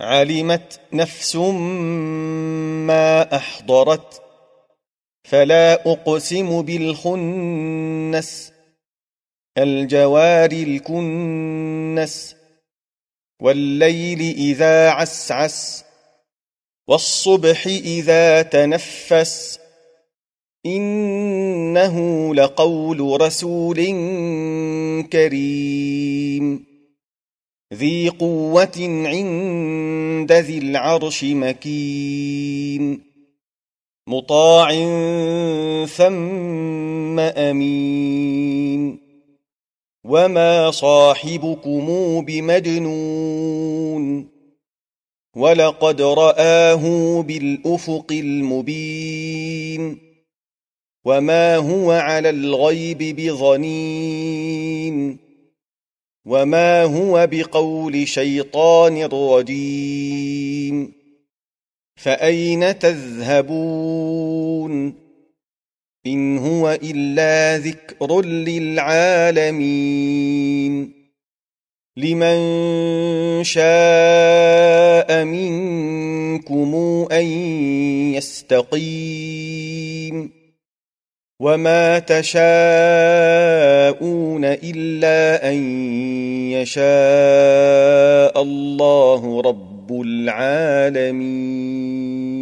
علمت نفس ما احضرت فلا اقسم بالخنس الجوار الكنس والليل اذا عسعس والصبح اذا تنفس انه لقول رسول كريم ذي قوة عند ذي العرش مكين مطاع ثم أمين وما صاحبكم بمجنون ولقد رآه بالأفق المبين وما هو على الغيب بظنين وما هو بقول شيطان رجيم فأين تذهبون إن هو إلا ذكر للعالمين لمن شاء منكم أن يستقيم وما تشاءون الا ان يشاء الله رب العالمين